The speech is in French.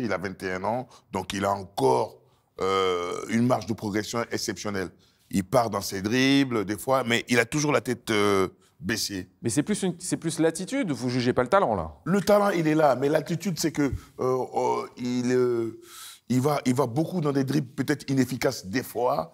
Il a 21 ans, donc il a encore euh, une marge de progression exceptionnelle. Il part dans ses dribbles, des fois, mais il a toujours la tête euh, baissée. Mais c'est plus, c'est plus l'attitude, vous jugez pas le talent, là Le talent, il est là, mais l'attitude, c'est que euh, il, va, il va beaucoup dans des dribbles peut-être inefficaces des fois,